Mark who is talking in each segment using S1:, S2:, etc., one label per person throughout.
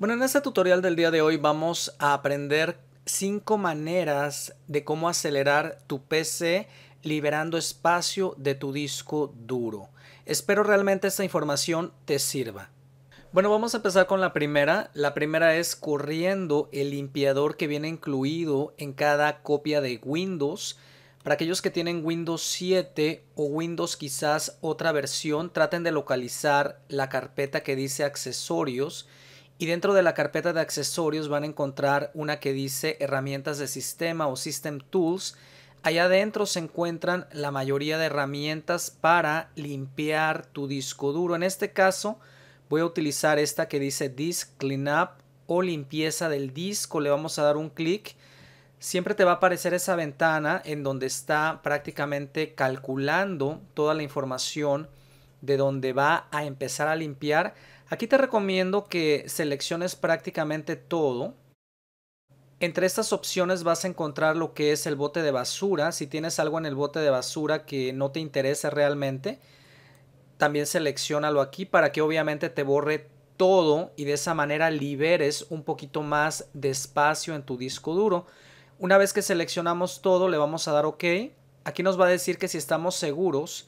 S1: Bueno, en este tutorial del día de hoy vamos a aprender 5 maneras de cómo acelerar tu PC liberando espacio de tu disco duro. Espero realmente esta información te sirva. Bueno, vamos a empezar con la primera. La primera es corriendo el limpiador que viene incluido en cada copia de Windows. Para aquellos que tienen Windows 7 o Windows quizás otra versión, traten de localizar la carpeta que dice accesorios y dentro de la carpeta de accesorios van a encontrar una que dice herramientas de sistema o System Tools. Allá adentro se encuentran la mayoría de herramientas para limpiar tu disco duro. En este caso voy a utilizar esta que dice Disk Cleanup o limpieza del disco. Le vamos a dar un clic. Siempre te va a aparecer esa ventana en donde está prácticamente calculando toda la información de donde va a empezar a limpiar Aquí te recomiendo que selecciones prácticamente todo. Entre estas opciones vas a encontrar lo que es el bote de basura. Si tienes algo en el bote de basura que no te interese realmente, también seleccionalo aquí para que obviamente te borre todo y de esa manera liberes un poquito más de espacio en tu disco duro. Una vez que seleccionamos todo, le vamos a dar OK. Aquí nos va a decir que si estamos seguros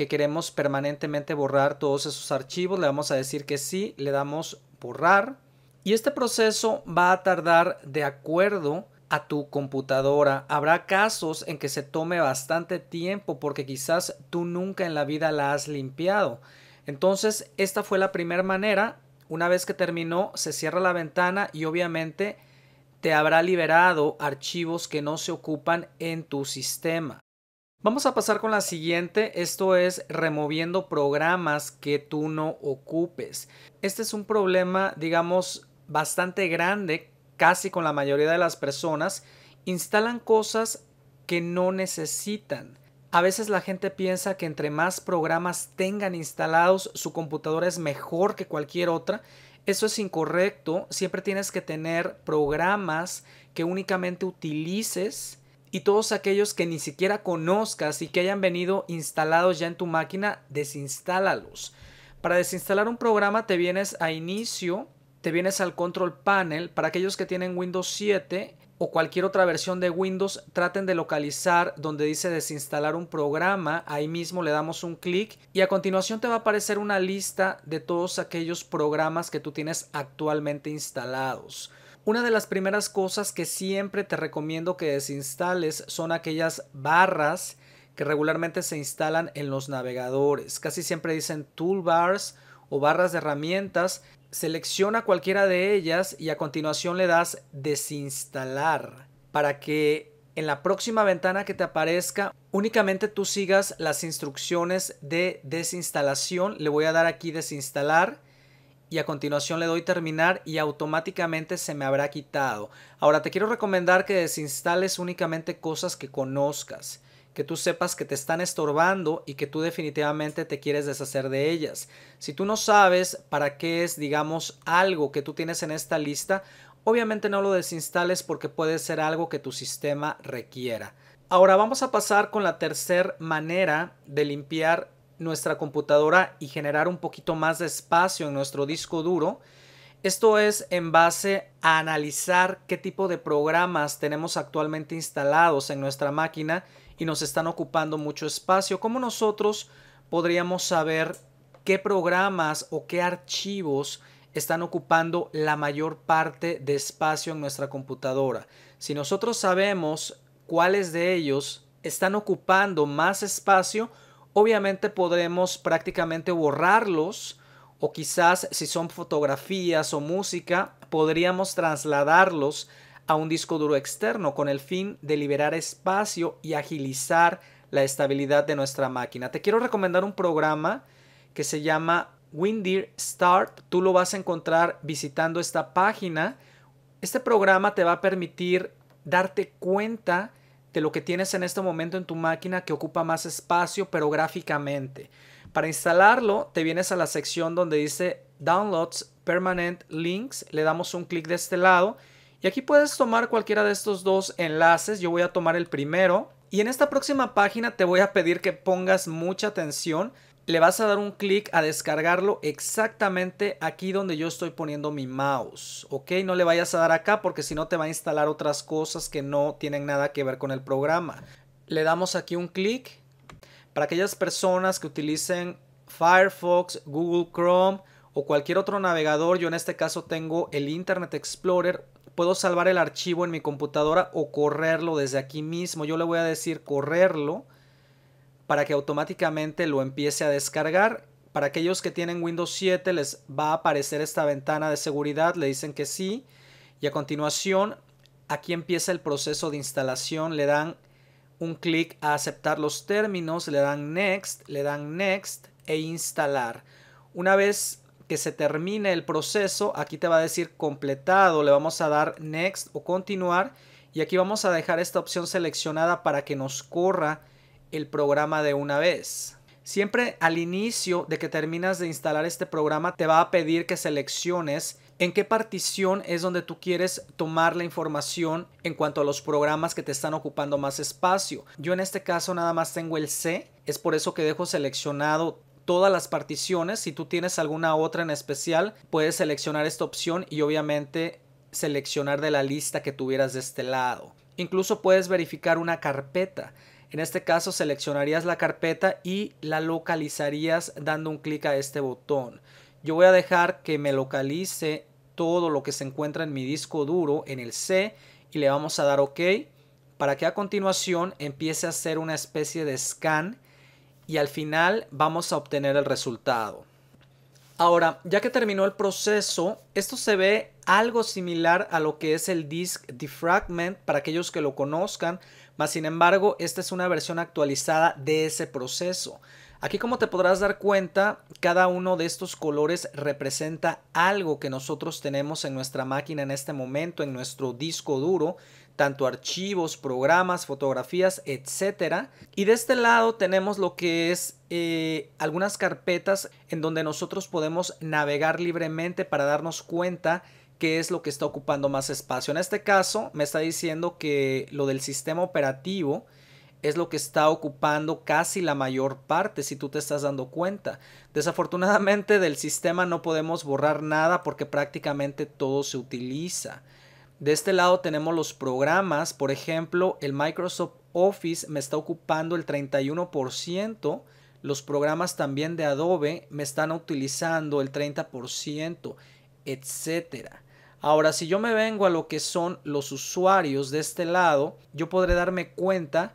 S1: que queremos permanentemente borrar todos esos archivos, le vamos a decir que sí, le damos borrar y este proceso va a tardar de acuerdo a tu computadora. Habrá casos en que se tome bastante tiempo porque quizás tú nunca en la vida la has limpiado. Entonces, esta fue la primera manera. Una vez que terminó, se cierra la ventana y obviamente te habrá liberado archivos que no se ocupan en tu sistema. Vamos a pasar con la siguiente, esto es removiendo programas que tú no ocupes. Este es un problema, digamos, bastante grande, casi con la mayoría de las personas. Instalan cosas que no necesitan. A veces la gente piensa que entre más programas tengan instalados, su computadora es mejor que cualquier otra. Eso es incorrecto. Siempre tienes que tener programas que únicamente utilices y todos aquellos que ni siquiera conozcas y que hayan venido instalados ya en tu máquina, desinstálalos. Para desinstalar un programa te vienes a inicio, te vienes al control panel. Para aquellos que tienen Windows 7 o cualquier otra versión de Windows, traten de localizar donde dice desinstalar un programa. Ahí mismo le damos un clic y a continuación te va a aparecer una lista de todos aquellos programas que tú tienes actualmente instalados. Una de las primeras cosas que siempre te recomiendo que desinstales son aquellas barras que regularmente se instalan en los navegadores. Casi siempre dicen toolbars o barras de herramientas. Selecciona cualquiera de ellas y a continuación le das desinstalar para que en la próxima ventana que te aparezca únicamente tú sigas las instrucciones de desinstalación. Le voy a dar aquí desinstalar y a continuación le doy terminar y automáticamente se me habrá quitado. Ahora te quiero recomendar que desinstales únicamente cosas que conozcas, que tú sepas que te están estorbando y que tú definitivamente te quieres deshacer de ellas. Si tú no sabes para qué es, digamos, algo que tú tienes en esta lista, obviamente no lo desinstales porque puede ser algo que tu sistema requiera. Ahora vamos a pasar con la tercera manera de limpiar nuestra computadora y generar un poquito más de espacio en nuestro disco duro. Esto es en base a analizar qué tipo de programas tenemos actualmente instalados en nuestra máquina y nos están ocupando mucho espacio. ¿Cómo nosotros podríamos saber qué programas o qué archivos están ocupando la mayor parte de espacio en nuestra computadora? Si nosotros sabemos cuáles de ellos están ocupando más espacio, obviamente podremos prácticamente borrarlos o quizás si son fotografías o música, podríamos trasladarlos a un disco duro externo con el fin de liberar espacio y agilizar la estabilidad de nuestra máquina. Te quiero recomendar un programa que se llama Windir Start. Tú lo vas a encontrar visitando esta página. Este programa te va a permitir darte cuenta de lo que tienes en este momento en tu máquina que ocupa más espacio, pero gráficamente. Para instalarlo, te vienes a la sección donde dice Downloads Permanent Links, le damos un clic de este lado y aquí puedes tomar cualquiera de estos dos enlaces, yo voy a tomar el primero y en esta próxima página te voy a pedir que pongas mucha atención le vas a dar un clic a descargarlo exactamente aquí donde yo estoy poniendo mi mouse, ¿ok? No le vayas a dar acá porque si no te va a instalar otras cosas que no tienen nada que ver con el programa. Le damos aquí un clic. Para aquellas personas que utilicen Firefox, Google Chrome o cualquier otro navegador, yo en este caso tengo el Internet Explorer, puedo salvar el archivo en mi computadora o correrlo desde aquí mismo. Yo le voy a decir correrlo para que automáticamente lo empiece a descargar. Para aquellos que tienen Windows 7 les va a aparecer esta ventana de seguridad, le dicen que sí y a continuación aquí empieza el proceso de instalación, le dan un clic a aceptar los términos, le dan next, le dan next e instalar. Una vez que se termine el proceso, aquí te va a decir completado, le vamos a dar next o continuar y aquí vamos a dejar esta opción seleccionada para que nos corra el programa de una vez. Siempre al inicio de que terminas de instalar este programa te va a pedir que selecciones en qué partición es donde tú quieres tomar la información en cuanto a los programas que te están ocupando más espacio. Yo en este caso nada más tengo el C, es por eso que dejo seleccionado todas las particiones. Si tú tienes alguna otra en especial, puedes seleccionar esta opción y obviamente seleccionar de la lista que tuvieras de este lado. Incluso puedes verificar una carpeta. En este caso seleccionarías la carpeta y la localizarías dando un clic a este botón. Yo voy a dejar que me localice todo lo que se encuentra en mi disco duro en el C y le vamos a dar OK para que a continuación empiece a hacer una especie de scan y al final vamos a obtener el resultado. Ahora, ya que terminó el proceso, esto se ve algo similar a lo que es el disk defragment para aquellos que lo conozcan, sin embargo, esta es una versión actualizada de ese proceso. Aquí como te podrás dar cuenta, cada uno de estos colores representa algo que nosotros tenemos en nuestra máquina en este momento, en nuestro disco duro, tanto archivos, programas, fotografías, etc. Y de este lado tenemos lo que es eh, algunas carpetas en donde nosotros podemos navegar libremente para darnos cuenta qué es lo que está ocupando más espacio. En este caso me está diciendo que lo del sistema operativo es lo que está ocupando casi la mayor parte, si tú te estás dando cuenta. Desafortunadamente del sistema no podemos borrar nada porque prácticamente todo se utiliza. De este lado tenemos los programas, por ejemplo, el Microsoft Office me está ocupando el 31%, los programas también de Adobe me están utilizando el 30%, etcétera. Ahora, si yo me vengo a lo que son los usuarios de este lado, yo podré darme cuenta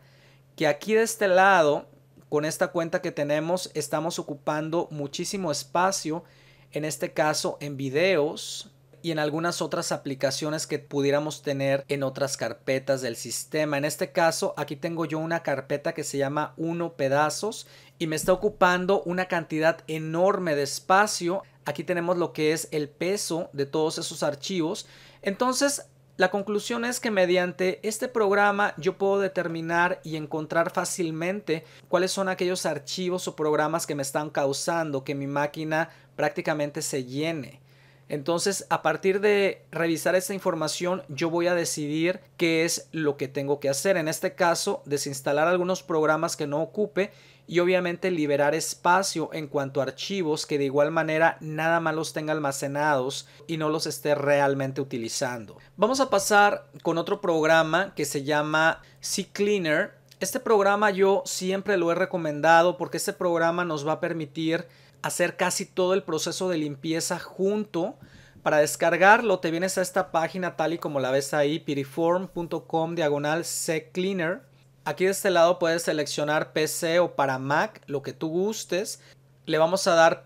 S1: que aquí de este lado, con esta cuenta que tenemos, estamos ocupando muchísimo espacio, en este caso en videos y en algunas otras aplicaciones que pudiéramos tener en otras carpetas del sistema. En este caso, aquí tengo yo una carpeta que se llama uno pedazos y me está ocupando una cantidad enorme de espacio. Aquí tenemos lo que es el peso de todos esos archivos. Entonces, la conclusión es que mediante este programa yo puedo determinar y encontrar fácilmente cuáles son aquellos archivos o programas que me están causando que mi máquina prácticamente se llene. Entonces, a partir de revisar esta información, yo voy a decidir qué es lo que tengo que hacer. En este caso, desinstalar algunos programas que no ocupe y obviamente liberar espacio en cuanto a archivos que de igual manera nada más los tenga almacenados y no los esté realmente utilizando. Vamos a pasar con otro programa que se llama CCleaner. Este programa yo siempre lo he recomendado porque este programa nos va a permitir hacer casi todo el proceso de limpieza junto. Para descargarlo te vienes a esta página tal y como la ves ahí, piriform.com diagonal ccleaner Aquí de este lado puedes seleccionar PC o para Mac, lo que tú gustes. Le vamos a dar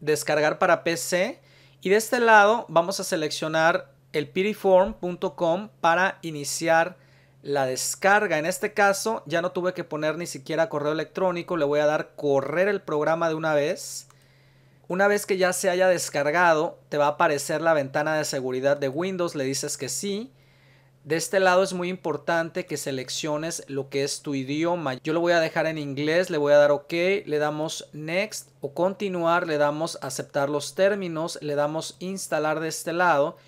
S1: descargar para PC. Y de este lado vamos a seleccionar el piriform.com para iniciar la descarga. En este caso ya no tuve que poner ni siquiera correo electrónico. Le voy a dar correr el programa de una vez. Una vez que ya se haya descargado, te va a aparecer la ventana de seguridad de Windows. Le dices que sí de este lado es muy importante que selecciones lo que es tu idioma. Yo lo voy a dejar en inglés, le voy a dar OK, le damos Next o Continuar, le damos Aceptar los términos, le damos Instalar de este lado.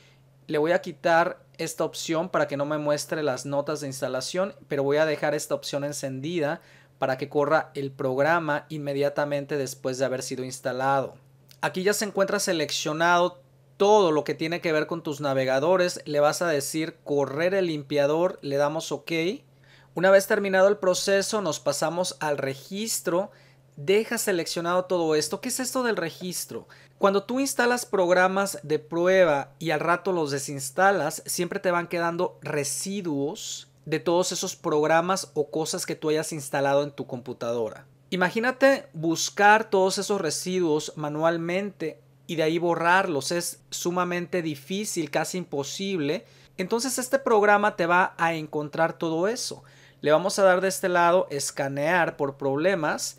S1: Le voy a quitar esta opción para que no me muestre las notas de instalación, pero voy a dejar esta opción encendida para que corra el programa inmediatamente después de haber sido instalado. Aquí ya se encuentra seleccionado todo lo que tiene que ver con tus navegadores, le vas a decir correr el limpiador, le damos OK. Una vez terminado el proceso, nos pasamos al registro. Deja seleccionado todo esto. ¿Qué es esto del registro? Cuando tú instalas programas de prueba y al rato los desinstalas, siempre te van quedando residuos de todos esos programas o cosas que tú hayas instalado en tu computadora. Imagínate buscar todos esos residuos manualmente y de ahí borrarlos. Es sumamente difícil, casi imposible. Entonces este programa te va a encontrar todo eso. Le vamos a dar de este lado escanear por problemas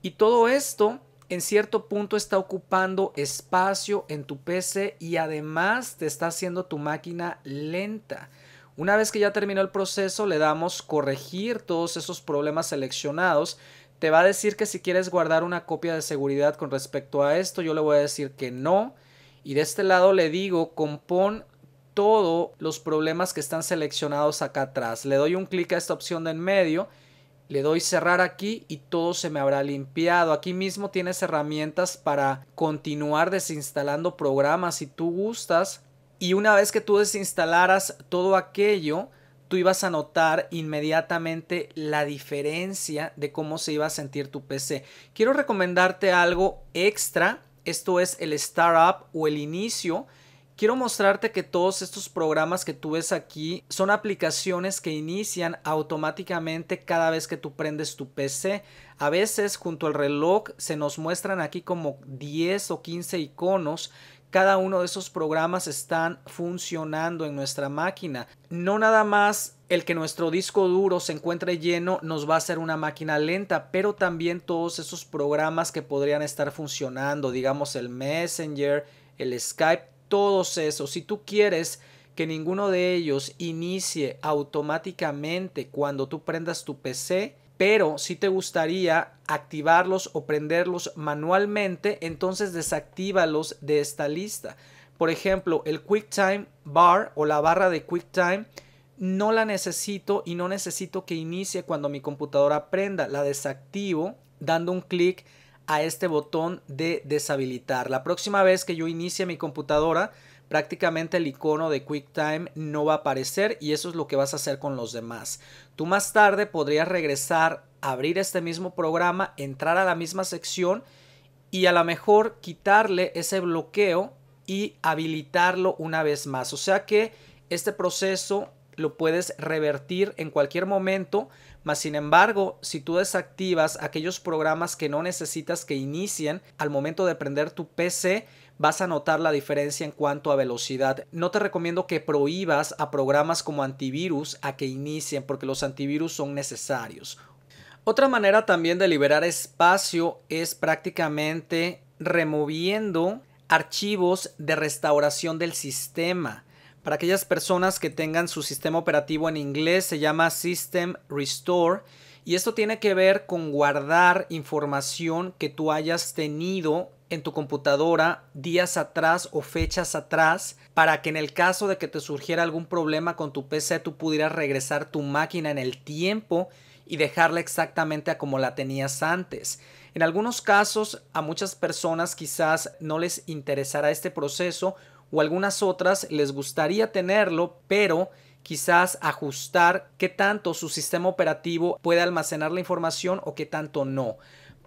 S1: y todo esto en cierto punto está ocupando espacio en tu PC y además te está haciendo tu máquina lenta. Una vez que ya terminó el proceso le damos corregir todos esos problemas seleccionados te va a decir que si quieres guardar una copia de seguridad con respecto a esto, yo le voy a decir que no. Y de este lado le digo, compón todos los problemas que están seleccionados acá atrás. Le doy un clic a esta opción de en medio, le doy cerrar aquí y todo se me habrá limpiado. Aquí mismo tienes herramientas para continuar desinstalando programas si tú gustas. Y una vez que tú desinstalaras todo aquello, tú ibas a notar inmediatamente la diferencia de cómo se iba a sentir tu PC. Quiero recomendarte algo extra, esto es el startup o el inicio. Quiero mostrarte que todos estos programas que tú ves aquí son aplicaciones que inician automáticamente cada vez que tú prendes tu PC. A veces junto al reloj se nos muestran aquí como 10 o 15 iconos cada uno de esos programas están funcionando en nuestra máquina. No nada más el que nuestro disco duro se encuentre lleno nos va a hacer una máquina lenta, pero también todos esos programas que podrían estar funcionando, digamos el Messenger, el Skype, todos esos. Si tú quieres que ninguno de ellos inicie automáticamente cuando tú prendas tu PC, pero si te gustaría activarlos o prenderlos manualmente, entonces desactívalos de esta lista. Por ejemplo, el QuickTime Bar o la barra de QuickTime no la necesito y no necesito que inicie cuando mi computadora prenda. La desactivo dando un clic a este botón de deshabilitar. La próxima vez que yo inicie mi computadora, prácticamente el icono de QuickTime no va a aparecer y eso es lo que vas a hacer con los demás. Tú más tarde podrías regresar, abrir este mismo programa, entrar a la misma sección y a lo mejor quitarle ese bloqueo y habilitarlo una vez más. O sea que este proceso lo puedes revertir en cualquier momento mas sin embargo, si tú desactivas aquellos programas que no necesitas que inicien al momento de prender tu PC, vas a notar la diferencia en cuanto a velocidad. No te recomiendo que prohíbas a programas como antivirus a que inicien porque los antivirus son necesarios. Otra manera también de liberar espacio es prácticamente removiendo archivos de restauración del sistema. Para aquellas personas que tengan su sistema operativo en inglés, se llama System Restore. Y esto tiene que ver con guardar información que tú hayas tenido en tu computadora días atrás o fechas atrás para que en el caso de que te surgiera algún problema con tu PC tú pudieras regresar tu máquina en el tiempo y dejarla exactamente a como la tenías antes. En algunos casos a muchas personas quizás no les interesará este proceso o algunas otras les gustaría tenerlo, pero quizás ajustar qué tanto su sistema operativo puede almacenar la información o qué tanto no.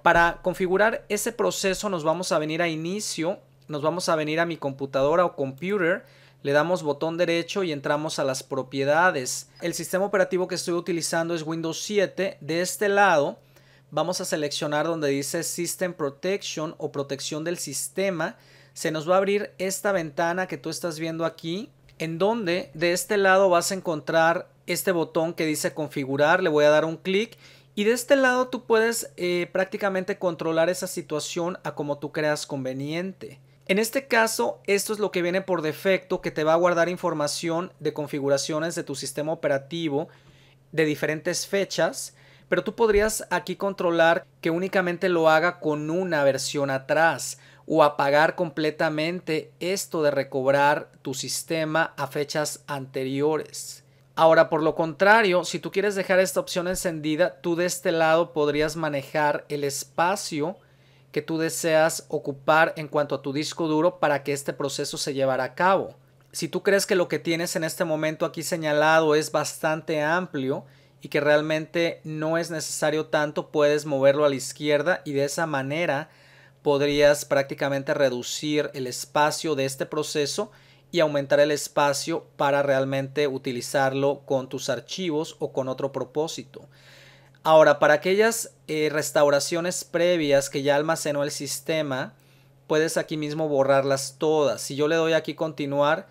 S1: Para configurar ese proceso nos vamos a venir a inicio, nos vamos a venir a mi computadora o computer, le damos botón derecho y entramos a las propiedades. El sistema operativo que estoy utilizando es Windows 7. De este lado vamos a seleccionar donde dice System Protection o protección del sistema se nos va a abrir esta ventana que tú estás viendo aquí, en donde de este lado vas a encontrar este botón que dice configurar, le voy a dar un clic y de este lado tú puedes eh, prácticamente controlar esa situación a como tú creas conveniente. En este caso, esto es lo que viene por defecto, que te va a guardar información de configuraciones de tu sistema operativo de diferentes fechas, pero tú podrías aquí controlar que únicamente lo haga con una versión atrás o apagar completamente esto de recobrar tu sistema a fechas anteriores. Ahora, por lo contrario, si tú quieres dejar esta opción encendida, tú de este lado podrías manejar el espacio que tú deseas ocupar en cuanto a tu disco duro para que este proceso se llevara a cabo. Si tú crees que lo que tienes en este momento aquí señalado es bastante amplio y que realmente no es necesario tanto, puedes moverlo a la izquierda y de esa manera podrías prácticamente reducir el espacio de este proceso y aumentar el espacio para realmente utilizarlo con tus archivos o con otro propósito. Ahora, para aquellas eh, restauraciones previas que ya almacenó el sistema, puedes aquí mismo borrarlas todas. Si yo le doy aquí continuar,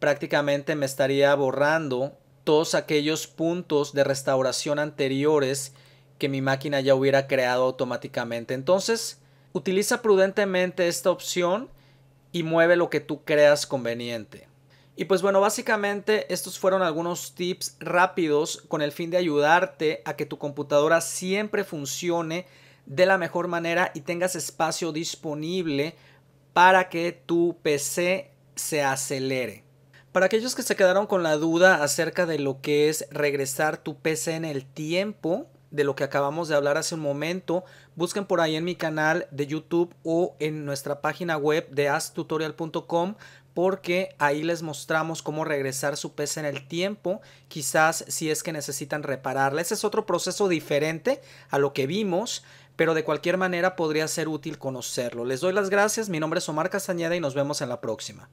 S1: prácticamente me estaría borrando todos aquellos puntos de restauración anteriores que mi máquina ya hubiera creado automáticamente. Entonces, Utiliza prudentemente esta opción y mueve lo que tú creas conveniente. Y pues bueno, básicamente estos fueron algunos tips rápidos con el fin de ayudarte a que tu computadora siempre funcione de la mejor manera y tengas espacio disponible para que tu PC se acelere. Para aquellos que se quedaron con la duda acerca de lo que es regresar tu PC en el tiempo, de lo que acabamos de hablar hace un momento, busquen por ahí en mi canal de YouTube o en nuestra página web de astutorial.com porque ahí les mostramos cómo regresar su pez en el tiempo, quizás si es que necesitan repararla. Ese es otro proceso diferente a lo que vimos, pero de cualquier manera podría ser útil conocerlo. Les doy las gracias, mi nombre es Omar Castañeda y nos vemos en la próxima.